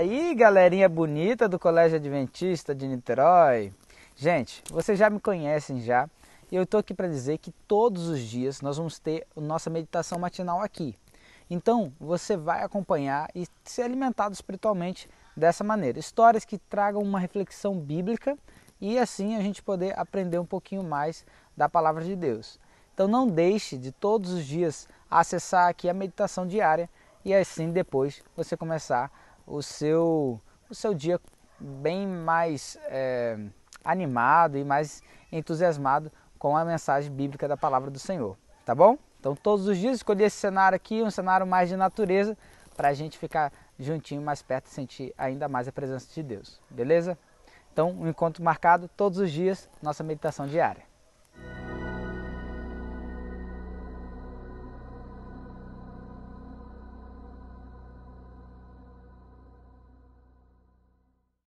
aí, galerinha bonita do Colégio Adventista de Niterói. Gente, vocês já me conhecem já. E eu estou aqui para dizer que todos os dias nós vamos ter nossa meditação matinal aqui. Então, você vai acompanhar e ser alimentado espiritualmente dessa maneira. Histórias que tragam uma reflexão bíblica e assim a gente poder aprender um pouquinho mais da palavra de Deus. Então não deixe de todos os dias acessar aqui a meditação diária e assim depois você começar o seu, o seu dia bem mais é, animado e mais entusiasmado com a mensagem bíblica da palavra do Senhor, tá bom? Então todos os dias escolhi esse cenário aqui, um cenário mais de natureza, para a gente ficar juntinho, mais perto e sentir ainda mais a presença de Deus, beleza? Então, um encontro marcado todos os dias, nossa meditação diária.